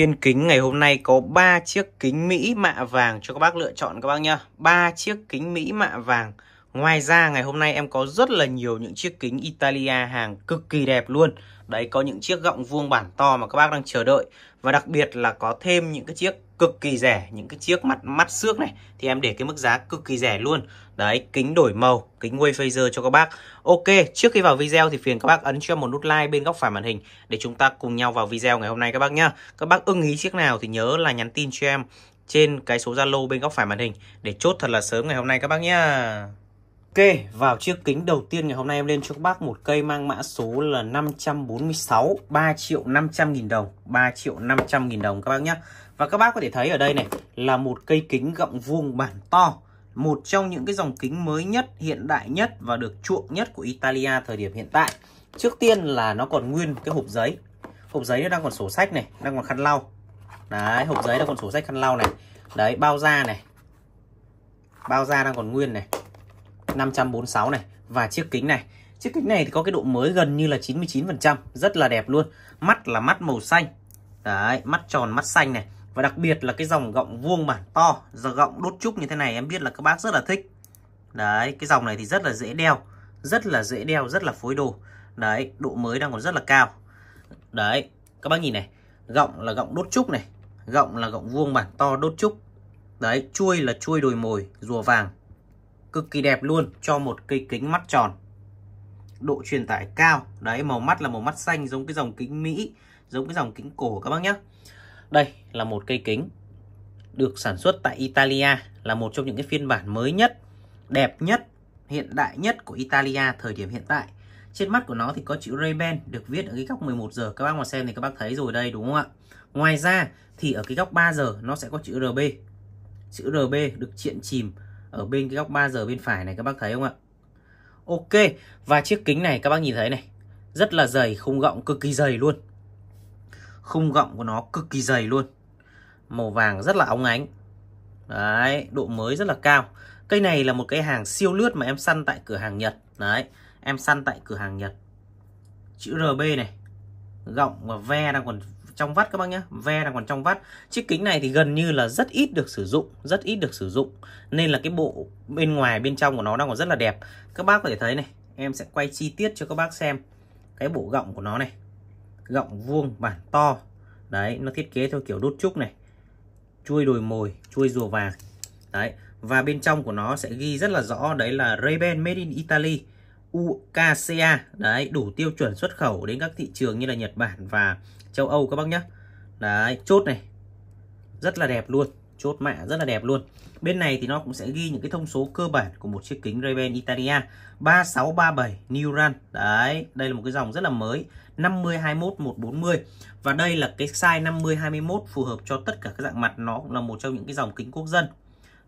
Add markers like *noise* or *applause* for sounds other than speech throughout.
Viên kính ngày hôm nay có 3 chiếc kính Mỹ mạ vàng cho các bác lựa chọn các bác nhá. 3 chiếc kính Mỹ mạ vàng. Ngoài ra ngày hôm nay em có rất là nhiều những chiếc kính Italia hàng cực kỳ đẹp luôn. Đấy có những chiếc gọng vuông bản to mà các bác đang chờ đợi và đặc biệt là có thêm những cái chiếc cực kỳ rẻ, những cái chiếc mắt mắt xước này thì em để cái mức giá cực kỳ rẻ luôn. Đấy, kính đổi màu, kính phaser cho các bác. Ok, trước khi vào video thì phiền các bác ấn cho một nút like bên góc phải màn hình để chúng ta cùng nhau vào video ngày hôm nay các bác nhá. Các bác ưng ý chiếc nào thì nhớ là nhắn tin cho em trên cái số Zalo bên góc phải màn hình để chốt thật là sớm ngày hôm nay các bác nhá. Ok, vào chiếc kính đầu tiên ngày hôm nay em lên cho các bác một cây mang mã số là 546, 3 triệu 500 nghìn đồng, 3 triệu 500 nghìn đồng các bác nhé. Và các bác có thể thấy ở đây này là một cây kính gọng vuông bản to, một trong những cái dòng kính mới nhất, hiện đại nhất và được chuộng nhất của Italia thời điểm hiện tại. Trước tiên là nó còn nguyên cái hộp giấy. Hộp giấy nó đang còn sổ sách này, đang còn khăn lau. Đấy, hộp giấy đang còn sổ sách khăn lau này. Đấy, bao da này. Bao da đang còn nguyên này. 546 này và chiếc kính này. Chiếc kính này thì có cái độ mới gần như là 99%, rất là đẹp luôn. Mắt là mắt màu xanh. Đấy, mắt tròn mắt xanh này và đặc biệt là cái dòng gọng vuông mà to giờ gọng đốt trúc như thế này em biết là các bác rất là thích đấy cái dòng này thì rất là dễ đeo rất là dễ đeo rất là phối đồ đấy độ mới đang còn rất là cao đấy các bác nhìn này gọng là gọng đốt trúc này gọng là gọng vuông bản to đốt trúc đấy chuôi là chuôi đồi mồi rùa vàng cực kỳ đẹp luôn cho một cây kính mắt tròn độ truyền tải cao đấy màu mắt là màu mắt xanh giống cái dòng kính mỹ giống cái dòng kính cổ các bác nhé đây là một cây kính được sản xuất tại Italia là một trong những cái phiên bản mới nhất, đẹp nhất, hiện đại nhất của Italia thời điểm hiện tại. Trên mắt của nó thì có chữ Ray-Ban được viết ở cái góc 11 giờ. Các bác mà xem thì các bác thấy rồi đây đúng không ạ? Ngoài ra thì ở cái góc 3 giờ nó sẽ có chữ RB. Chữ RB được triện chìm ở bên cái góc 3 giờ bên phải này các bác thấy không ạ? Ok, và chiếc kính này các bác nhìn thấy này, rất là dày, không gọng cực kỳ dày luôn. Khung gọng của nó cực kỳ dày luôn Màu vàng rất là óng ánh Đấy, độ mới rất là cao Cây này là một cái hàng siêu lướt mà em săn tại cửa hàng Nhật Đấy, em săn tại cửa hàng Nhật Chữ RB này Gọng và ve đang còn trong vắt các bác nhé Ve đang còn trong vắt Chiếc kính này thì gần như là rất ít được sử dụng Rất ít được sử dụng Nên là cái bộ bên ngoài bên trong của nó đang còn rất là đẹp Các bác có thể thấy này Em sẽ quay chi tiết cho các bác xem Cái bộ gọng của nó này gọng vuông bản to đấy nó thiết kế theo kiểu đốt trúc này chuôi đồi mồi chuôi rùa vàng đấy và bên trong của nó sẽ ghi rất là rõ đấy là Ray-Ban Made in Italy UKCA đấy đủ tiêu chuẩn xuất khẩu đến các thị trường như là Nhật Bản và châu Âu các bác nhé đấy chốt này rất là đẹp luôn chốt mạ rất là đẹp luôn bên này thì nó cũng sẽ ghi những cái thông số cơ bản của một chiếc kính Ray-Ban Italia 3637 New Run đấy đây là một cái dòng rất là mới 50 21 140 và đây là cái size 50 21 phù hợp cho tất cả các dạng mặt nó cũng là một trong những cái dòng kính quốc dân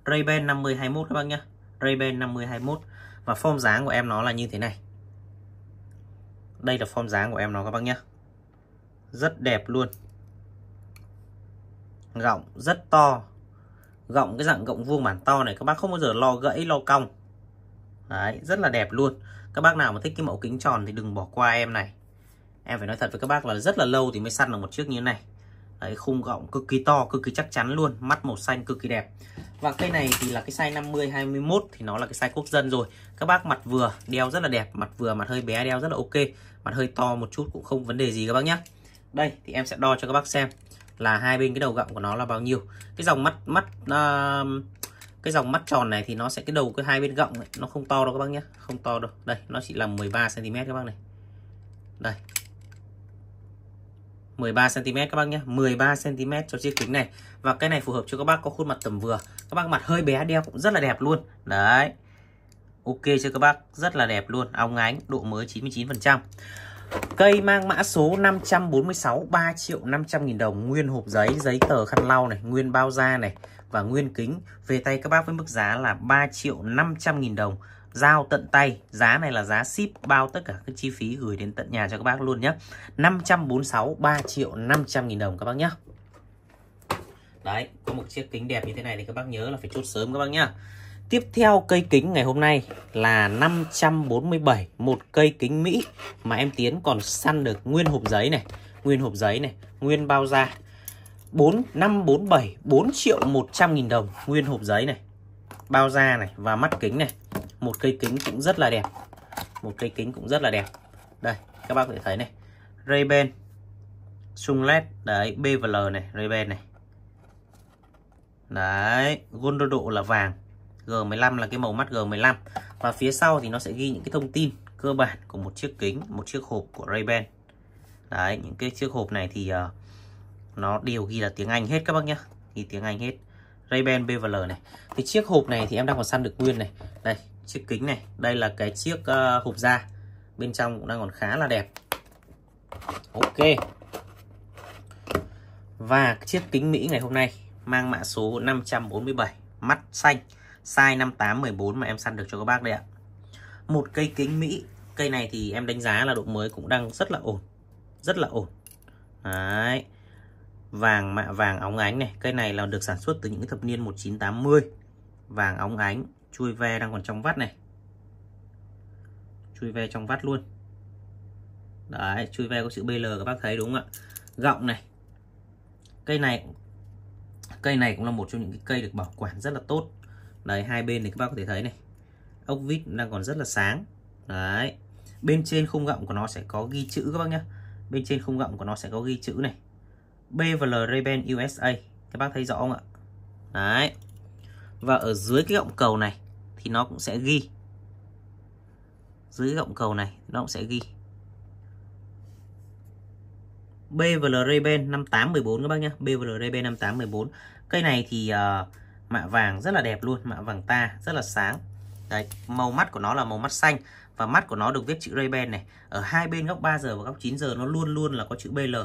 Ray-Ban 50 21 các bác nhá Ray-Ban 50 21 và form dáng của em nó là như thế này đây là form dáng của em nó các bác nhá rất đẹp luôn gọng rất to gọng cái dạng gọng vuông bản to này các bác không bao giờ lo gãy lo cong Đấy, rất là đẹp luôn. Các bác nào mà thích cái mẫu kính tròn thì đừng bỏ qua em này em phải nói thật với các bác là rất là lâu thì mới săn được một chiếc như thế này Đấy, khung gọng cực kỳ to, cực kỳ chắc chắn luôn, mắt màu xanh cực kỳ đẹp. Và cây này thì là cái size 50 21 thì nó là cái size quốc dân rồi. Các bác mặt vừa đeo rất là đẹp, mặt vừa mặt hơi bé đeo rất là ok, mặt hơi to một chút cũng không vấn đề gì các bác nhé. Đây thì em sẽ đo cho các bác xem là hai bên cái đầu gọng của nó là bao nhiêu. Cái dòng mắt mắt uh, cái dòng mắt tròn này thì nó sẽ cái đầu cái hai bên gọng này, nó không to đâu các bác nhé, không to đâu. Đây, nó chỉ là 13 cm các bác này. Đây, 13cm các bác nhé 13cm cho chiếc kính này Và cái này phù hợp cho các bác có khuôn mặt tầm vừa Các bác mặt hơi bé đeo cũng rất là đẹp luôn Đấy Ok cho các bác Rất là đẹp luôn Óng ánh độ mới 99% Cây mang mã số 546 3 triệu 500 nghìn đồng Nguyên hộp giấy, giấy tờ khăn lau này Nguyên bao da này Và nguyên kính Về tay các bác với mức giá là 3 triệu 500 nghìn đồng giao tận tay giá này là giá ship bao tất cả các chi phí gửi đến tận nhà cho các bác luôn nhé 546 3 triệu 500 nghìn đồng các bác nhé đấy có một chiếc kính đẹp như thế này thì các bác nhớ là phải chốt sớm các bác nhé Tiếp theo cây kính ngày hôm nay là 547 Một cây kính Mỹ mà em Tiến còn săn được nguyên hộp giấy này Nguyên hộp giấy này, nguyên bao da 4547 4 triệu 100 nghìn đồng nguyên hộp giấy này bao da này và mắt kính này một cây kính cũng rất là đẹp một cây kính cũng rất là đẹp đây các bác có thể thấy này Ray-Ban sung led đấy l này Ray-Ban này đấy gold độ là vàng G15 là cái màu mắt G15 và phía sau thì nó sẽ ghi những cái thông tin cơ bản của một chiếc kính một chiếc hộp của Ray-Ban đấy những cái chiếc hộp này thì uh, nó đều ghi là tiếng Anh hết các bác nhé ghi tiếng Anh hết Ray-Ban BVL này thì chiếc hộp này thì em đang còn săn được nguyên này đây chiếc kính này đây là cái chiếc uh, hộp da bên trong cũng đang còn khá là đẹp ok và chiếc kính Mỹ ngày hôm nay mang mã số 547 mắt xanh size 5814 mà em săn được cho các bác đây ạ một cây kính Mỹ cây này thì em đánh giá là độ mới cũng đang rất là ổn rất là ổn đấy vàng mạ vàng óng ánh này cây này là được sản xuất từ những thập niên 1980 vàng óng ánh chui ve đang còn trong vắt này chui ve trong vắt luôn đấy chui ve có chữ BL các bác thấy đúng không ạ gọng này cây này cây này cũng là một trong những cái cây được bảo quản rất là tốt đấy hai bên thì các bác có thể thấy này ốc vít đang còn rất là sáng đấy bên trên khung gọng của nó sẽ có ghi chữ các bác nhé bên trên khung gọng của nó sẽ có ghi chữ này BVL Ray-Ban USA các bác thấy rõ không ạ đấy và ở dưới cái gọng cầu này thì nó cũng sẽ ghi dưới gọng cầu này nó cũng sẽ ghi BVL Ray-Ban 5814 các bác nhé BVL Ray-Ban 5814 cây này thì uh, mạ vàng rất là đẹp luôn mạ vàng ta rất là sáng đấy màu mắt của nó là màu mắt xanh và mắt của nó được viết chữ Ray-Ban này ở hai bên góc 3 giờ và góc 9 giờ nó luôn luôn là có chữ BL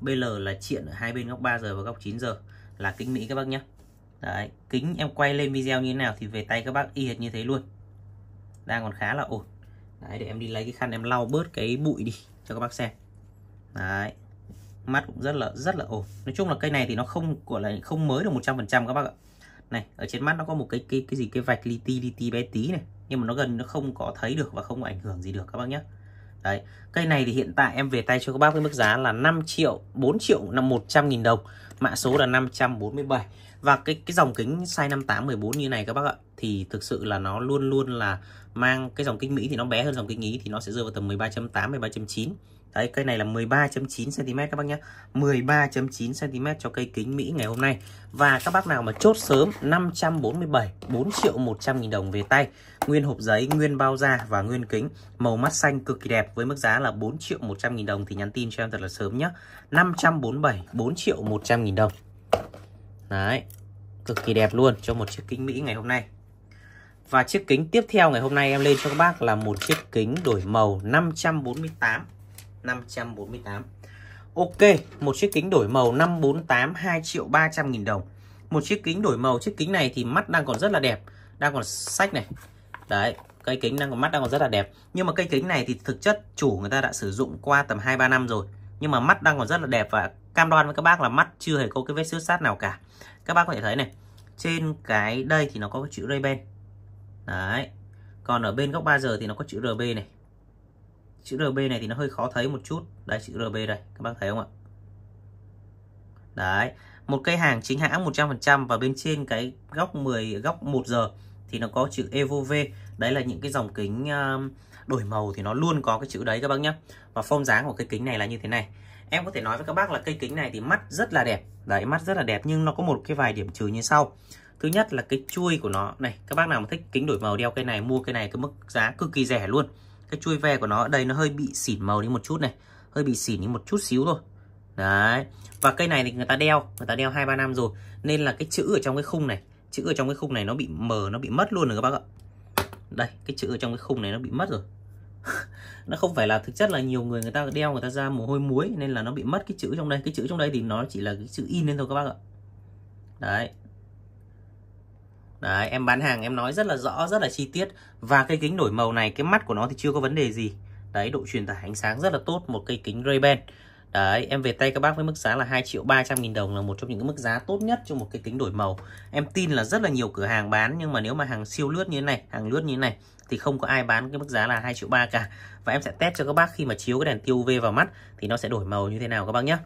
BL là triện ở hai bên góc 3 giờ và góc 9 giờ là kính Mỹ các bác nhé Đấy, kính em quay lên video như thế nào thì về tay các bác y hệt như thế luôn đang còn khá là ổn Đấy, để em đi lấy cái khăn em lau bớt cái bụi đi cho các bác xem Đấy, mắt cũng rất là rất là ổn nói chung là cây này thì nó không của là không mới được 100% các bác ạ này ở trên mắt nó có một cái cái cái gì cái vạch li ti li ti bé tí này nhưng mà nó gần nó không có thấy được và không có ảnh hưởng gì được các bác nhé đấy cây này thì hiện tại em về tay cho các bác với mức giá là 5 triệu 4 triệu 100 nghìn đồng mã số là 547 và cái cái dòng kính size 58 14 như này các bác ạ thì thực sự là nó luôn luôn là mang cái dòng kính Mỹ thì nó bé hơn dòng kính Ý thì nó sẽ rơi vào tầm 13.8 13.9 Đấy, cây này là 13.9cm các bác nhé 13.9cm cho cây kính Mỹ ngày hôm nay Và các bác nào mà chốt sớm 547, 4 triệu 100 nghìn đồng về tay Nguyên hộp giấy, nguyên bao da và nguyên kính Màu mắt xanh cực kỳ đẹp với mức giá là 4 triệu 100 nghìn đồng Thì nhắn tin cho em thật là sớm nhé 547, 4 triệu 100 nghìn đồng Đấy, cực kỳ đẹp luôn cho một chiếc kính Mỹ ngày hôm nay và chiếc kính tiếp theo ngày hôm nay em lên cho các bác là một chiếc kính đổi màu 548 548 Ok một chiếc kính đổi màu 548 2 triệu 300 nghìn đồng một chiếc kính đổi màu chiếc kính này thì mắt đang còn rất là đẹp đang còn sách này đấy cây kính đang còn mắt đang còn rất là đẹp nhưng mà cây kính này thì thực chất chủ người ta đã sử dụng qua tầm 2-3 năm rồi nhưng mà mắt đang còn rất là đẹp và cam đoan với các bác là mắt chưa hề có cái vết xước sát nào cả các bác có thể thấy này trên cái đây thì nó có chữ Ray-Ban đấy còn ở bên góc 3 giờ thì nó có chữ RB này chữ RB này thì nó hơi khó thấy một chút đây chữ RB đây các bác thấy không ạ đấy một cây hàng chính hãng 100% và bên trên cái góc 10 góc 1 giờ thì nó có chữ Evo V đấy là những cái dòng kính um, đổi màu thì nó luôn có cái chữ đấy các bác nhé và form dáng của cây kính này là như thế này em có thể nói với các bác là cây kính này thì mắt rất là đẹp đấy mắt rất là đẹp nhưng nó có một cái vài điểm trừ như sau thứ nhất là cái chuôi của nó này các bác nào mà thích kính đổi màu đeo cây này mua cây này cái mức giá cực kỳ rẻ luôn cái chuôi ve của nó ở đây nó hơi bị xỉn màu đi một chút này hơi bị xỉn đi một chút xíu thôi đấy và cây này thì người ta đeo người ta đeo hai ba năm rồi nên là cái chữ ở trong cái khung này chữ ở trong cái khung này nó bị mờ nó bị mất luôn rồi các bác ạ đây cái chữ ở trong cái khung này nó bị mất rồi *laughs* nó không phải là thực chất là nhiều người người ta đeo người ta ra mồ hôi muối nên là nó bị mất cái chữ trong đây cái chữ trong đây thì nó chỉ là cái chữ in lên thôi các bác ạ đấy Đấy, em bán hàng em nói rất là rõ, rất là chi tiết Và cây kính đổi màu này, cái mắt của nó thì chưa có vấn đề gì Đấy, độ truyền tải ánh sáng rất là tốt Một cây kính Ray-Ban Đấy, em về tay các bác với mức giá là 2 triệu 300 nghìn đồng là một trong những mức giá tốt nhất cho một cây kính đổi màu. Em tin là rất là nhiều cửa hàng bán nhưng mà nếu mà hàng siêu lướt như thế này, hàng lướt như thế này thì không có ai bán cái mức giá là 2 triệu 3 cả. Và em sẽ test cho các bác khi mà chiếu cái đèn tiêu UV vào mắt thì nó sẽ đổi màu như thế nào các bác nhé.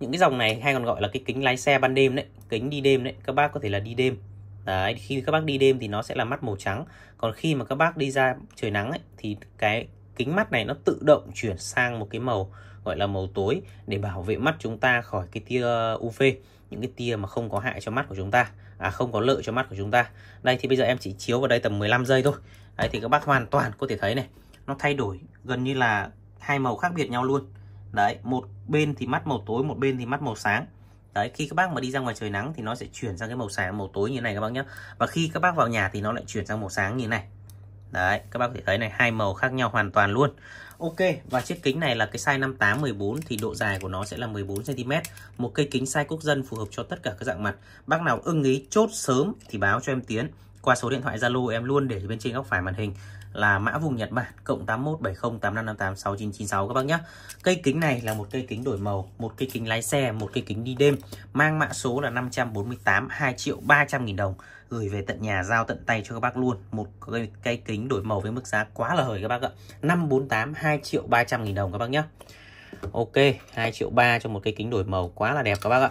Những cái dòng này hay còn gọi là cái kính lái xe ban đêm đấy, kính đi đêm đấy, các bác có thể là đi đêm Đấy, khi các bác đi đêm thì nó sẽ là mắt màu trắng còn khi mà các bác đi ra trời nắng ấy, thì cái kính mắt này nó tự động chuyển sang một cái màu gọi là màu tối để bảo vệ mắt chúng ta khỏi cái tia UV những cái tia mà không có hại cho mắt của chúng ta à không có lợi cho mắt của chúng ta đây thì bây giờ em chỉ chiếu vào đây tầm 15 giây thôi đấy thì các bác hoàn toàn có thể thấy này nó thay đổi gần như là hai màu khác biệt nhau luôn đấy một bên thì mắt màu tối một bên thì mắt màu sáng đấy khi các bác mà đi ra ngoài trời nắng thì nó sẽ chuyển sang cái màu sáng màu tối như này các bác nhé và khi các bác vào nhà thì nó lại chuyển sang màu sáng như này đấy các bác có thể thấy này hai màu khác nhau hoàn toàn luôn Ok và chiếc kính này là cái size 58 14 thì độ dài của nó sẽ là 14 cm, một cây kính size quốc dân phù hợp cho tất cả các dạng mặt. Bác nào ưng ý chốt sớm thì báo cho em Tiến qua số điện thoại Zalo em luôn để bên trên góc phải màn hình là mã vùng Nhật Bản cộng 817085586996 các bác nhé. Cây kính này là một cây kính đổi màu, một cây kính lái xe, một cây kính đi đêm, mang mã số là 548 2 triệu 300 nghìn đồng gửi về tận nhà giao tận tay cho các bác luôn một cây, cây kính đổi màu với mức giá quá là hời các bác ạ 548 2 triệu 300 nghìn đồng các bác nhé Ok 2 triệu 3 cho một cây kính đổi màu quá là đẹp các bác ạ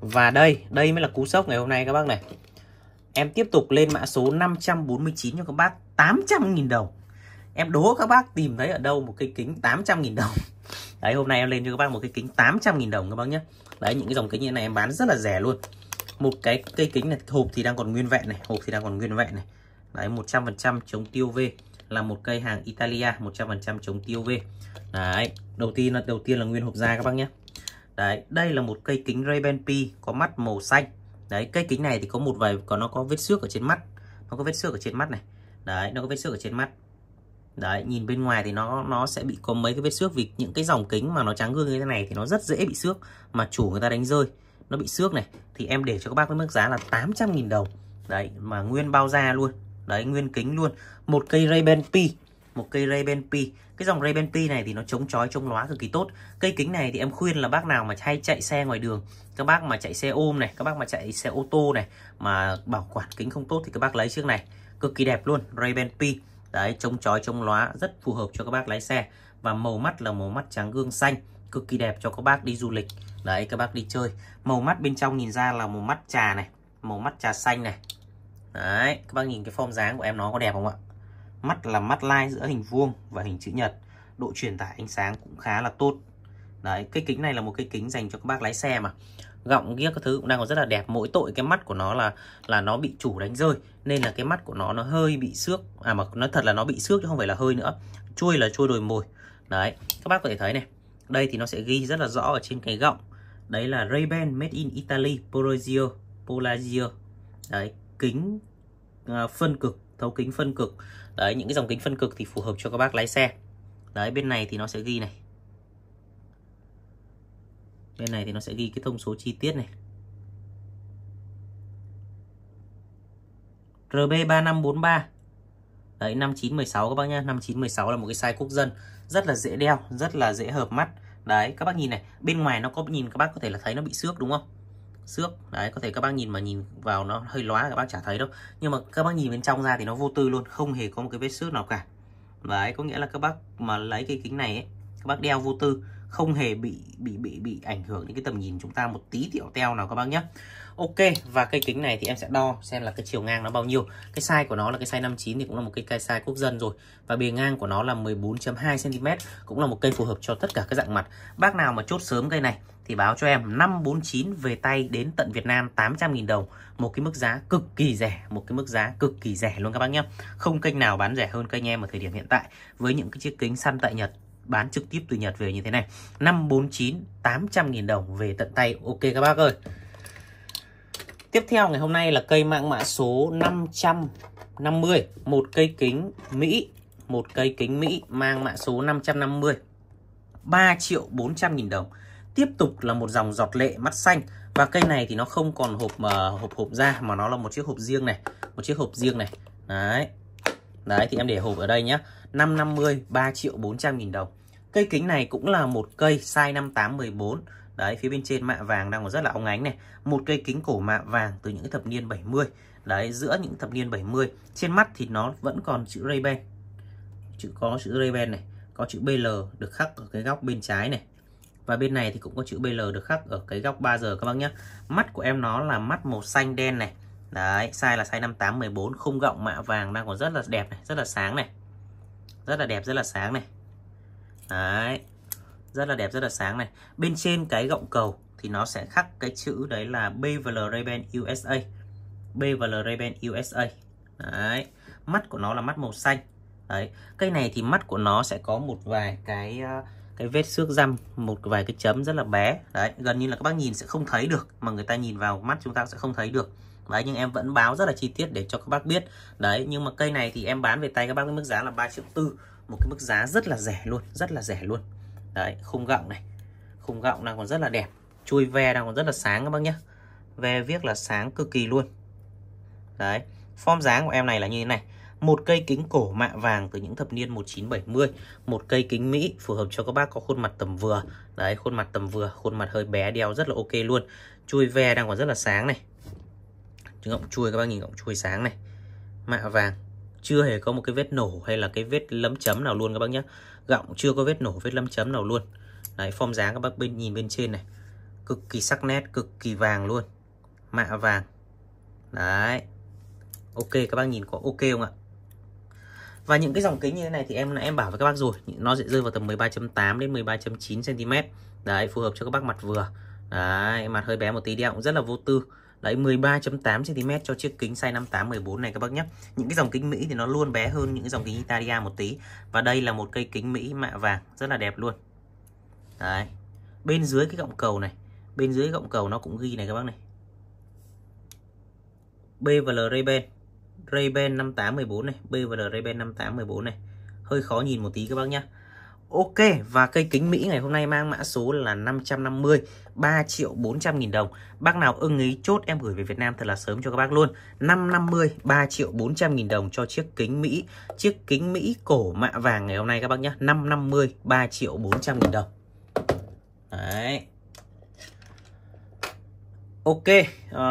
và đây đây mới là cú sốc ngày hôm nay các bác này em tiếp tục lên mã số 549 cho các bác 800.000 đồng em đố các bác tìm thấy ở đâu một cái kính 800.000 đồng *laughs* đấy hôm nay em lên cho các bác một cái kính 800.000 đồng các bác nhé đấy những cái dòng kính như này em bán rất là rẻ luôn một cái cây kính này hộp thì đang còn nguyên vẹn này hộp thì đang còn nguyên vẹn này đấy 100% chống tiêu v là một cây hàng Italia 100% chống tiêu v đấy đầu tiên là đầu tiên là nguyên hộp da các bác nhé đấy đây là một cây kính Ray-Ban P có mắt màu xanh đấy cây kính này thì có một vài còn nó có vết xước ở trên mắt nó có vết xước ở trên mắt này đấy nó có vết xước ở trên mắt đấy nhìn bên ngoài thì nó nó sẽ bị có mấy cái vết xước vì những cái dòng kính mà nó trắng gương như thế này thì nó rất dễ bị xước mà chủ người ta đánh rơi nó bị xước này thì em để cho các bác với mức giá là 800.000 đồng đấy mà nguyên bao da luôn đấy nguyên kính luôn một cây Ray-Ban pi một cây Ray-Ban pi cái dòng Ray-Ban pi này thì nó chống chói chống lóa cực kỳ tốt cây kính này thì em khuyên là bác nào mà hay chạy xe ngoài đường các bác mà chạy xe ôm này các bác mà chạy xe ô tô này mà bảo quản kính không tốt thì các bác lấy chiếc này cực kỳ đẹp luôn Ray-Ban P đấy chống chói chống lóa rất phù hợp cho các bác lái xe và màu mắt là màu mắt trắng gương xanh cực kỳ đẹp cho các bác đi du lịch đấy các bác đi chơi màu mắt bên trong nhìn ra là màu mắt trà này màu mắt trà xanh này đấy các bác nhìn cái form dáng của em nó có đẹp không ạ mắt là mắt lai giữa hình vuông và hình chữ nhật độ truyền tải ánh sáng cũng khá là tốt đấy cái kính này là một cái kính dành cho các bác lái xe mà gọng ghiếc các thứ cũng đang còn rất là đẹp mỗi tội cái mắt của nó là là nó bị chủ đánh rơi nên là cái mắt của nó nó hơi bị xước à mà nó thật là nó bị xước chứ không phải là hơi nữa chui là chui đồi mồi đấy các bác có thể thấy này đây thì nó sẽ ghi rất là rõ ở trên cái gọng đấy là Ray-Ban made in Italy Polazio Polazio đấy kính à, phân cực thấu kính phân cực đấy những cái dòng kính phân cực thì phù hợp cho các bác lái xe đấy bên này thì nó sẽ ghi này bên này thì nó sẽ ghi cái thông số chi tiết này RB3543 Đấy 5916 các bác nhá 5916 là một cái size quốc dân Rất là dễ đeo, rất là dễ hợp mắt Đấy các bác nhìn này Bên ngoài nó có nhìn các bác có thể là thấy nó bị xước đúng không Xước, đấy có thể các bác nhìn mà nhìn vào nó hơi lóa các bác chả thấy đâu Nhưng mà các bác nhìn bên trong ra thì nó vô tư luôn Không hề có một cái vết xước nào cả Đấy có nghĩa là các bác mà lấy cái kính này ấy, Các bác đeo vô tư không hề bị bị bị bị ảnh hưởng đến cái tầm nhìn chúng ta một tí tiểu teo nào các bác nhé Ok và cây kính này thì em sẽ đo xem là cái chiều ngang nó bao nhiêu cái size của nó là cái size 59 thì cũng là một cây, cây size quốc dân rồi và bề ngang của nó là 14.2cm cũng là một cây phù hợp cho tất cả các dạng mặt bác nào mà chốt sớm cây này thì báo cho em 549 về tay đến tận Việt Nam 800.000 đồng một cái mức giá cực kỳ rẻ một cái mức giá cực kỳ rẻ luôn các bác nhé không kênh nào bán rẻ hơn kênh em ở thời điểm hiện tại với những cái chiếc kính săn tại Nhật bán trực tiếp từ Nhật về như thế này 549 800.000 đồng về tận tay ok các bác ơi Tiếp theo ngày hôm nay là cây mạng mã số 550 một cây kính Mỹ một cây kính Mỹ mang mã số 550 3 triệu 400 nghìn đồng Tiếp tục là một dòng giọt lệ mắt xanh Và cây này thì nó không còn hộp uh, hộp hộp ra Mà nó là một chiếc hộp riêng này Một chiếc hộp riêng này Đấy Đấy thì em để hộp ở đây nhé 550 3 triệu 400 nghìn đồng Cây kính này cũng là một cây size 5814. Đấy, phía bên trên mạ vàng đang còn rất là óng ánh này. Một cây kính cổ mạ vàng từ những thập niên 70. Đấy, giữa những thập niên 70. Trên mắt thì nó vẫn còn chữ Ray-Ban. Chữ có chữ Ray-Ban này, có chữ BL được khắc ở cái góc bên trái này. Và bên này thì cũng có chữ BL được khắc ở cái góc 3 giờ các bác nhé. Mắt của em nó là mắt màu xanh đen này. Đấy, size là size 5814, khung gọng mạ vàng đang còn rất là đẹp này, rất là sáng này. Rất là đẹp, rất là sáng này đấy rất là đẹp rất là sáng này bên trên cái gọng cầu thì nó sẽ khắc cái chữ đấy là BVL và Ray-Ban USA BVL và Ray-Ban USA đấy mắt của nó là mắt màu xanh đấy cây này thì mắt của nó sẽ có một vài cái ờ, cái vết xước răm một vài cái chấm rất là bé đấy gần như là các bác nhìn sẽ không thấy được mà người ta nhìn vào mắt chúng ta sẽ không thấy được đấy nhưng em vẫn báo rất là chi tiết để cho các bác biết đấy nhưng mà cây này thì em bán về tay các bác với mức giá là ba triệu tư một cái mức giá rất là rẻ luôn rất là rẻ luôn đấy khung gọng này khung gọng đang còn rất là đẹp chui ve đang còn rất là sáng các bác nhé ve viết là sáng cực kỳ luôn đấy form dáng của em này là như thế này một cây kính cổ mạ vàng từ những thập niên 1970 một cây kính Mỹ phù hợp cho các bác có khuôn mặt tầm vừa đấy khuôn mặt tầm vừa khuôn mặt hơi bé đeo rất là ok luôn chui ve đang còn rất là sáng này gọng chui các bác nhìn gọng chui sáng này mạ vàng chưa hề có một cái vết nổ hay là cái vết lấm chấm nào luôn các bác nhé gọng chưa có vết nổ vết lấm chấm nào luôn đấy form dáng các bác bên nhìn bên trên này cực kỳ sắc nét cực kỳ vàng luôn mạ vàng đấy ok các bác nhìn có ok không ạ và những cái dòng kính như thế này thì em em bảo với các bác rồi nó sẽ rơi vào tầm 13.8 đến 13.9 cm đấy phù hợp cho các bác mặt vừa đấy mặt hơi bé một tí đeo cũng rất là vô tư Đấy 13.8 cm cho chiếc kính size 58 14 này các bác nhé. Những cái dòng kính Mỹ thì nó luôn bé hơn những cái dòng kính Italia một tí. Và đây là một cây kính Mỹ mạ vàng rất là đẹp luôn. Đấy. Bên dưới cái gọng cầu này, bên dưới gọng cầu nó cũng ghi này các bác này. B và L Ray-Ban. Ray-Ban 5814 này, B và L Ray-Ban 5814 này. Hơi khó nhìn một tí các bác nhé Ok và cây kính Mỹ ngày hôm nay mang mã số là 550 3 triệu 400 nghìn đồng Bác nào ưng ý chốt em gửi về Việt Nam thật là sớm cho các bác luôn 550 3 triệu 400 nghìn đồng cho chiếc kính Mỹ Chiếc kính Mỹ cổ mạ vàng ngày hôm nay các bác nhé 550 3 triệu 400 nghìn đồng Đấy Ok à,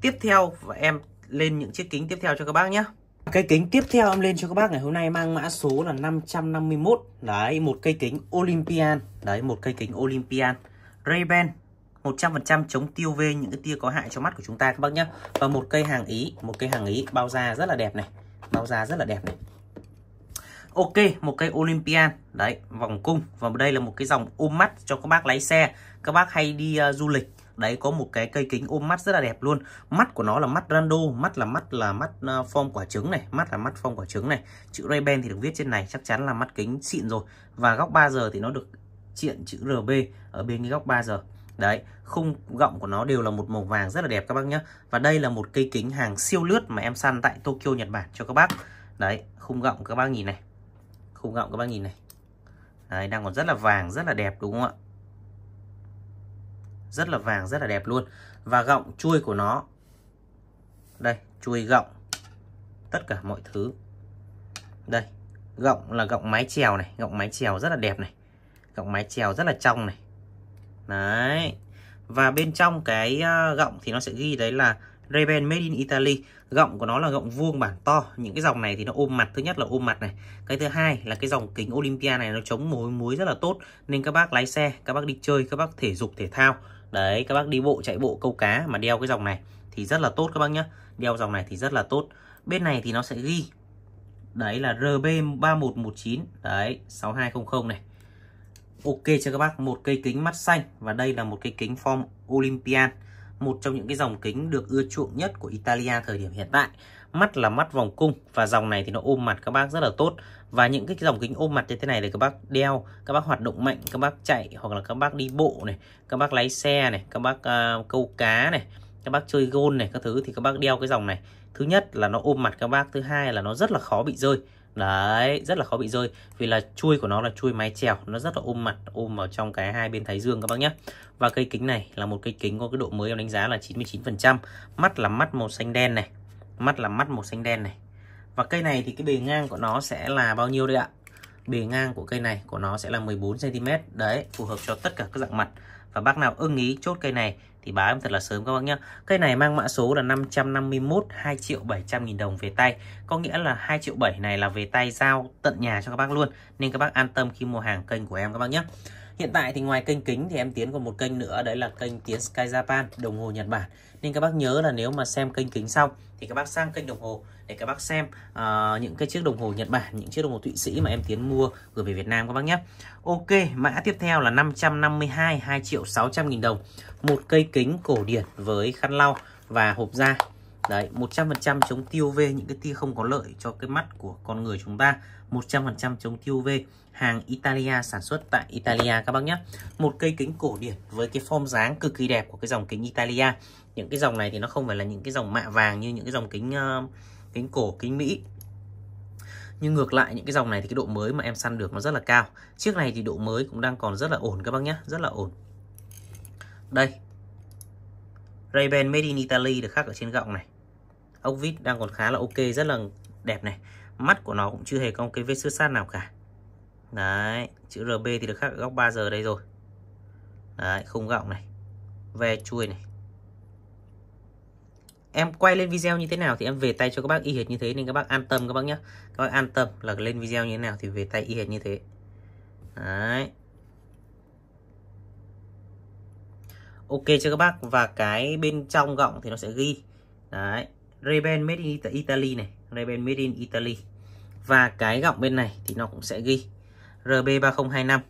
Tiếp theo và em lên những chiếc kính tiếp theo cho các bác nhé Cây kính tiếp theo em lên cho các bác ngày hôm nay mang mã số là 551. Đấy, một cây kính Olympian. Đấy, một cây kính Olympian. Ray-Ban 100% chống tiêu UV những cái tia có hại cho mắt của chúng ta các bác nhá. Và một cây hàng Ý, một cây hàng Ý bao da rất là đẹp này. Bao da rất là đẹp này. Ok, một cây Olympian. Đấy, vòng cung. Và đây là một cái dòng ôm mắt cho các bác lái xe. Các bác hay đi uh, du lịch Đấy có một cái cây kính ôm um mắt rất là đẹp luôn Mắt của nó là mắt rando Mắt là mắt là mắt ờ, form quả trứng này Mắt là mắt form quả trứng này Chữ Ray-Ban thì được viết trên này Chắc chắn là mắt kính xịn rồi Và góc 3 giờ thì nó được triện chữ RB Ở bên cái góc 3 giờ Đấy, khung gọng của nó đều là một màu vàng rất là đẹp các bác nhé Và đây là một cây kính hàng siêu lướt mà em săn tại Tokyo, Nhật Bản cho các bác Đấy, khung gọng các bác nhìn này Khung gọng các bác nhìn này Đấy, đang còn rất là vàng, rất là đẹp đúng không ạ rất là vàng rất là đẹp luôn và gọng chui của nó đây chui gọng tất cả mọi thứ đây gọng là gọng mái chèo này gọng mái chèo rất là đẹp này gọng mái chèo rất là trong này đấy và bên trong cái à, gọng thì nó sẽ ghi đấy là Ray-Ban Made in Italy Gọng của nó là gọng vuông bản to Những cái dòng này thì nó ôm mặt Thứ nhất là ôm mặt này Cái thứ hai là cái dòng kính Olympia này Nó chống mối muối rất là tốt Nên các bác lái xe, các bác đi chơi, các bác thể dục thể thao đấy các bác đi bộ chạy bộ câu cá mà đeo cái dòng này thì rất là tốt các bác nhé đeo dòng này thì rất là tốt bên này thì nó sẽ ghi đấy là RB3119 đấy 6200 này ok cho các bác một cây kính mắt xanh và đây là một cây kính form Olympian một trong những cái dòng kính được ưa chuộng nhất của Italia thời điểm hiện tại mắt là mắt vòng cung và dòng này thì nó ôm mặt các bác rất là tốt và những cái dòng kính ôm mặt như thế này thì các bác đeo các bác hoạt động mạnh các bác chạy hoặc là các bác đi bộ này các bác lái xe này các bác uh, câu cá này các bác chơi gôn này các thứ thì các bác đeo cái dòng này thứ nhất là nó ôm mặt các bác thứ hai là nó rất là khó bị rơi Đấy, rất là khó bị rơi Vì là chui của nó là chui mái trèo Nó rất là ôm mặt, ôm vào trong cái hai bên thái dương các bác nhé Và cây kính này là một cây kính có cái độ mới em đánh giá là 99% Mắt là mắt màu xanh đen này mắt là mắt màu xanh đen này và cây này thì cái bề ngang của nó sẽ là bao nhiêu đây ạ bề ngang của cây này của nó sẽ là 14 cm đấy phù hợp cho tất cả các dạng mặt và bác nào ưng ý chốt cây này thì báo em thật là sớm các bác nhé cây này mang mã số là 551 2 triệu 700 nghìn đồng về tay có nghĩa là 2 triệu 7 này là về tay giao tận nhà cho các bác luôn nên các bác an tâm khi mua hàng kênh của em các bác nhé Hiện tại thì ngoài kênh kính thì em Tiến còn một kênh nữa đấy là kênh Tiến Sky Japan, đồng hồ Nhật Bản. Nên các bác nhớ là nếu mà xem kênh kính xong thì các bác sang kênh đồng hồ để các bác xem uh, những cái chiếc đồng hồ Nhật Bản, những chiếc đồng hồ Thụy Sĩ mà em Tiến mua gửi về Việt Nam các bác nhé. Ok, mã tiếp theo là 552 2 triệu 600 nghìn đồng. Một cây kính cổ điển với khăn lau và hộp da Đấy, 100% chống tiêu UV những cái tia không có lợi cho cái mắt của con người chúng ta 100% chống tia UV hàng Italia sản xuất tại Italia các bác nhé một cây kính cổ điển với cái form dáng cực kỳ đẹp của cái dòng kính Italia những cái dòng này thì nó không phải là những cái dòng mạ vàng như những cái dòng kính uh, kính cổ kính Mỹ nhưng ngược lại những cái dòng này thì cái độ mới mà em săn được nó rất là cao chiếc này thì độ mới cũng đang còn rất là ổn các bác nhé rất là ổn đây Ray-Ban Made in Italy được khắc ở trên gọng này ốc vít đang còn khá là ok rất là đẹp này mắt của nó cũng chưa hề có một cái vết xước sát nào cả đấy chữ RB thì được khắc ở góc 3 giờ đây rồi đấy khung gọng này ve chuôi này em quay lên video như thế nào thì em về tay cho các bác y hệt như thế nên các bác an tâm các bác nhé các bác an tâm là lên video như thế nào thì về tay y hệt như thế đấy ok cho các bác và cái bên trong gọng thì nó sẽ ghi đấy Ray-Ban Made in Italy này Ray-Ban Made in Italy và cái gọng bên này thì nó cũng sẽ ghi RB3025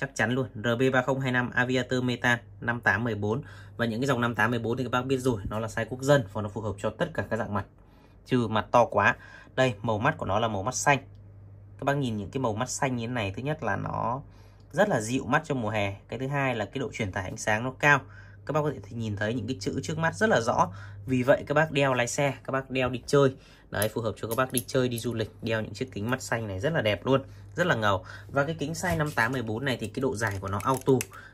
chắc chắn luôn RB3025 Aviator Meta 5814 và những cái dòng 5814 thì các bác biết rồi nó là size quốc dân và nó phù hợp cho tất cả các dạng mặt trừ mặt to quá đây màu mắt của nó là màu mắt xanh các bác nhìn những cái màu mắt xanh như thế này thứ nhất là nó rất là dịu mắt trong mùa hè cái thứ hai là cái độ truyền tải ánh sáng nó cao các bác có thể nhìn thấy những cái chữ trước mắt rất là rõ vì vậy các bác đeo lái xe các bác đeo đi chơi đấy phù hợp cho các bác đi chơi đi du lịch đeo những chiếc kính mắt xanh này rất là đẹp luôn rất là ngầu và cái kính size 5814 này thì cái độ dài của nó auto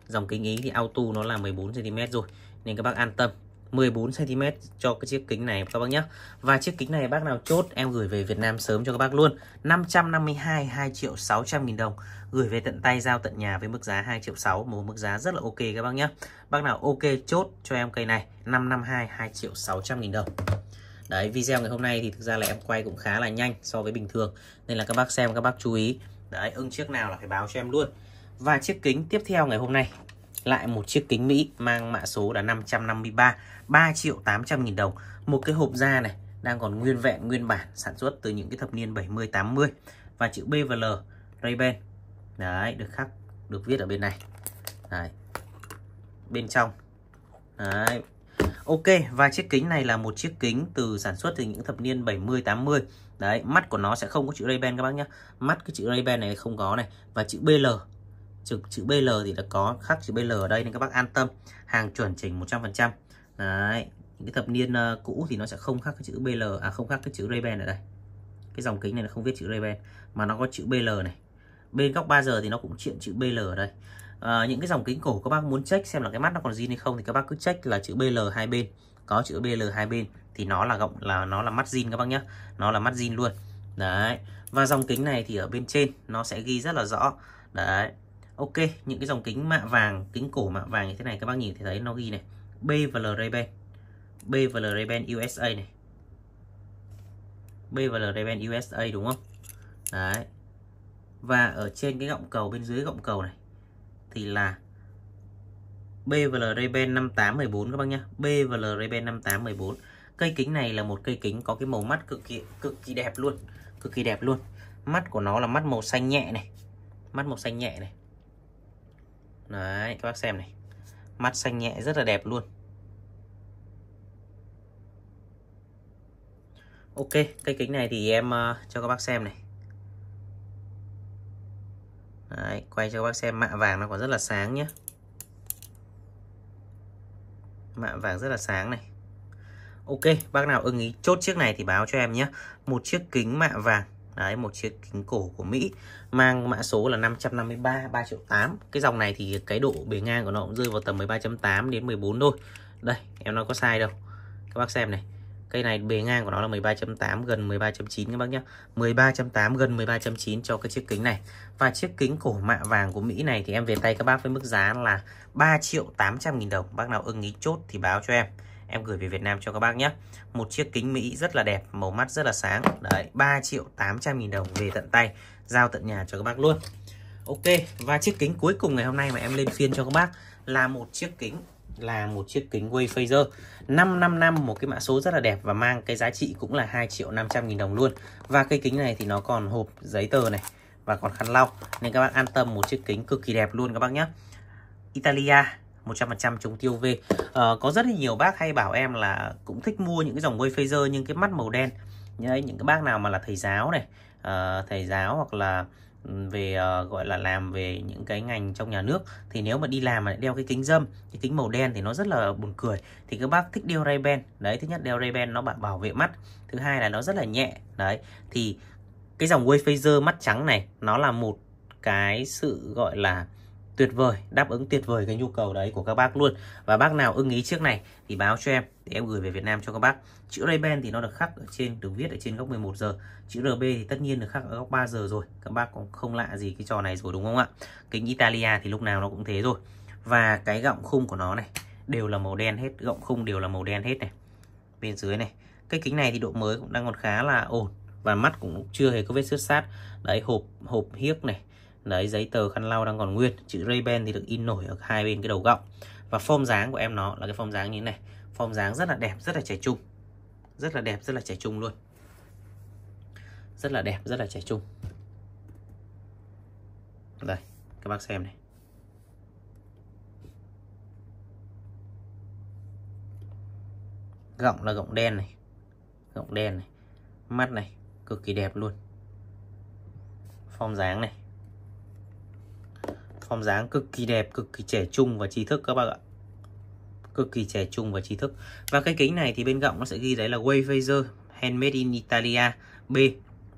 dòng kính ý thì auto nó là 14 cm rồi nên các bác an tâm 14cm cho cái chiếc kính này các bác nhé Và chiếc kính này bác nào chốt em gửi về Việt Nam sớm cho các bác luôn 552 2 triệu 600 nghìn đồng Gửi về tận tay giao tận nhà với mức giá 2 triệu 6 Một mức giá rất là ok các bác nhé Bác nào ok chốt cho em cây này 552 2 triệu 600 nghìn đồng đấy video ngày hôm nay thì thực ra là em quay cũng khá là nhanh so với bình thường nên là các bác xem các bác chú ý đấy ưng chiếc nào là phải báo cho em luôn và chiếc kính tiếp theo ngày hôm nay lại một chiếc kính Mỹ mang mã số là 553 3 triệu 800 nghìn đồng một cái hộp da này đang còn nguyên vẹn nguyên bản sản xuất từ những cái thập niên 70 80 và chữ B và L Ray-Ban đấy được khắc được viết ở bên này đấy bên trong đấy Ok, và chiếc kính này là một chiếc kính từ sản xuất từ những thập niên 70 80. Đấy, mắt của nó sẽ không có chữ Ray-Ban các bác nhé Mắt cái chữ Ray-Ban này không có này và chữ BL. Chữ chữ BL thì đã có khắc chữ BL ở đây nên các bác an tâm, hàng chuẩn chỉnh 100%. Đấy, những cái thập niên uh, cũ thì nó sẽ không khắc cái chữ BL à không khắc cái chữ Ray-Ban ở đây. Cái dòng kính này nó không viết chữ Ray-Ban mà nó có chữ BL này. Bên góc 3 giờ thì nó cũng chuyện chữ BL ở đây à, những cái dòng kính cổ các bác muốn check xem là cái mắt nó còn zin hay không thì các bác cứ check là chữ BL hai bên có chữ BL hai bên thì nó là gọng là nó là mắt zin các bác nhé nó là mắt zin luôn đấy và dòng kính này thì ở bên trên nó sẽ ghi rất là rõ đấy ok những cái dòng kính mạ vàng kính cổ mạ vàng như thế này các bác nhìn thấy thấy nó ghi này B và L Ray-Ban B và L Ray-Ban USA này B và L Ray-Ban USA đúng không đấy và ở trên cái gọng cầu bên dưới gọng cầu này thì là BVL Ray Ban 5814 các bác nhá. BVL Ray Ban 5814. Cây kính này là một cây kính có cái màu mắt cực kỳ cực kỳ đẹp luôn, cực kỳ đẹp luôn. Mắt của nó là mắt màu xanh nhẹ này. Mắt màu xanh nhẹ này. Đấy, các bác xem này. Mắt xanh nhẹ rất là đẹp luôn. Ok, cây kính này thì em uh, cho các bác xem này. Đấy, quay cho các bác xem mạ vàng nó còn rất là sáng nhé mạ vàng rất là sáng này ok bác nào ưng ý chốt chiếc này thì báo cho em nhé một chiếc kính mạ vàng Đấy, một chiếc kính cổ của Mỹ mang mã số là 553 3 triệu 8. Cái dòng này thì cái độ bề ngang của nó cũng rơi vào tầm 13.8 đến 14 thôi. Đây, em nói có sai đâu. Các bác xem này. Cây này bề ngang của nó là 13.8 gần 13.9 các bác nhé 13.8 gần 13.9 cho cái chiếc kính này Và chiếc kính cổ mạ vàng của Mỹ này Thì em về tay các bác với mức giá là 3 triệu 800 nghìn đồng Bác nào ưng ý chốt thì báo cho em Em gửi về Việt Nam cho các bác nhé Một chiếc kính Mỹ rất là đẹp Màu mắt rất là sáng Đấy 3 triệu 800 nghìn đồng về tận tay Giao tận nhà cho các bác luôn Ok và chiếc kính cuối cùng ngày hôm nay mà em lên phiên cho các bác Là một chiếc kính là một chiếc kính Way Phaser 555 một cái mã số rất là đẹp và mang cái giá trị cũng là 2 triệu 500 nghìn đồng luôn và cây kính này thì nó còn hộp giấy tờ này và còn khăn lau nên các bạn an tâm một chiếc kính cực kỳ đẹp luôn các bác nhé Italia 100% chống tiêu v à, ờ, có rất là nhiều bác hay bảo em là cũng thích mua những cái dòng Way Phaser nhưng cái mắt màu đen như Đấy, những cái bác nào mà là thầy giáo này uh, thầy giáo hoặc là về ờ, gọi là làm về những cái ngành trong nhà nước thì nếu mà đi làm mà đeo cái kính dâm cái kính màu đen thì nó rất là buồn cười thì các bác thích đeo ray ban đấy thứ nhất đeo ray ban nó bảo bảo vệ mắt thứ hai là nó rất là nhẹ đấy thì cái dòng wafer mắt trắng này nó là một cái sự gọi là tuyệt vời đáp ứng tuyệt vời cái nhu cầu đấy của các bác luôn và bác nào ưng ý chiếc này thì báo cho em để em gửi về Việt Nam cho các bác chữ Ray-Ban thì nó được khắc ở trên được viết ở trên góc 11 giờ chữ RB thì tất nhiên được khắc ở góc 3 giờ rồi các bác cũng không lạ gì cái trò này rồi đúng không ạ kính Italia thì lúc nào nó cũng thế rồi và cái gọng khung của nó này đều là màu đen hết gọng khung đều là màu đen hết này bên dưới này cái kính này thì độ mới cũng đang còn khá là ổn và mắt cũng chưa hề có vết xước sát đấy hộp hộp hiếc này đấy giấy tờ khăn lau đang còn nguyên chữ Ray-Ban thì được in nổi ở hai bên cái đầu gọng và form dáng của em nó là cái form dáng như thế này form dáng rất là đẹp rất là trẻ trung rất là đẹp rất là trẻ trung luôn rất là đẹp rất là trẻ trung đây các bác xem này gọng là gọng đen này gọng đen này mắt này cực kỳ đẹp luôn form dáng này form dáng cực kỳ đẹp cực kỳ trẻ trung và trí thức các bác ạ cực kỳ trẻ trung và trí thức và cái kính này thì bên gọng nó sẽ ghi đấy là Wayfazer handmade in Italia B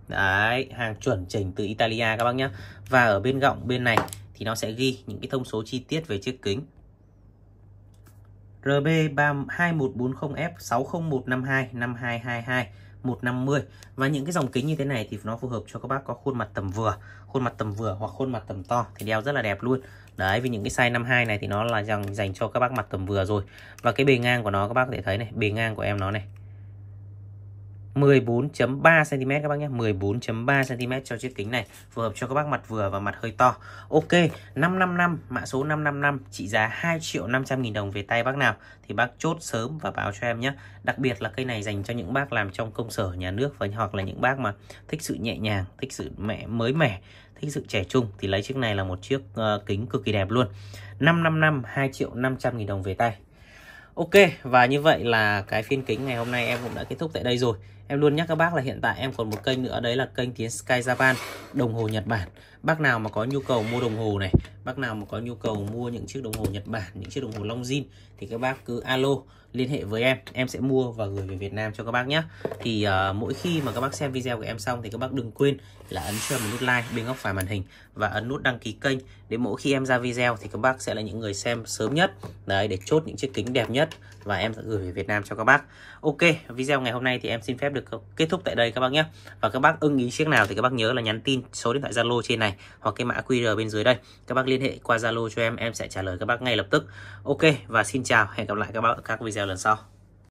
đấy hàng chuẩn chỉnh từ Italia các bác nhé và ở bên gọng bên này thì nó sẽ ghi những cái thông số chi tiết về chiếc kính RB 21440F60152522 150 và những cái dòng kính như thế này thì nó phù hợp cho các bác có khuôn mặt tầm vừa khuôn mặt tầm vừa hoặc khuôn mặt tầm to thì đeo rất là đẹp luôn đấy vì những cái size 52 này thì nó là dành dành cho các bác mặt tầm vừa rồi và cái bề ngang của nó các bác có thể thấy này bề ngang của em nó này 14.3 cm các bác nhé 14.3 cm cho chiếc kính này phù hợp cho các bác mặt vừa và mặt hơi to ok 555 mã số 555 trị giá 2 triệu 500 nghìn đồng về tay bác nào thì bác chốt sớm và báo cho em nhé đặc biệt là cây này dành cho những bác làm trong công sở nhà nước và hoặc là những bác mà thích sự nhẹ nhàng thích sự mẹ mới mẻ thích sự trẻ trung thì lấy chiếc này là một chiếc uh, kính cực kỳ đẹp luôn 555 2 triệu 500 nghìn đồng về tay Ok và như vậy là cái phiên kính ngày hôm nay em cũng đã kết thúc tại đây rồi Em luôn nhắc các bác là hiện tại em còn một kênh nữa đấy là kênh tiếng Sky Japan, đồng hồ Nhật Bản bác nào mà có nhu cầu mua đồng hồ này bác nào mà có nhu cầu mua những chiếc đồng hồ Nhật Bản những chiếc đồng hồ Longines thì các bác cứ alo liên hệ với em em sẽ mua và gửi về Việt Nam cho các bác nhé thì uh, mỗi khi mà các bác xem video của em xong thì các bác đừng quên là ấn cho một nút like bên góc phải màn hình và ấn nút đăng ký kênh để mỗi khi em ra video thì các bác sẽ là những người xem sớm nhất đấy để chốt những chiếc kính đẹp nhất và em sẽ gửi về Việt Nam cho các bác ok video ngày hôm nay thì em xin phép được kết thúc tại đây các bác nhé và các bác ưng ý chiếc nào thì các bác nhớ là nhắn tin số điện thoại Zalo trên này này hoặc cái mã QR bên dưới đây. Các bác liên hệ qua Zalo cho em, em sẽ trả lời các bác ngay lập tức. Ok và xin chào, hẹn gặp lại các bác ở các video lần sau.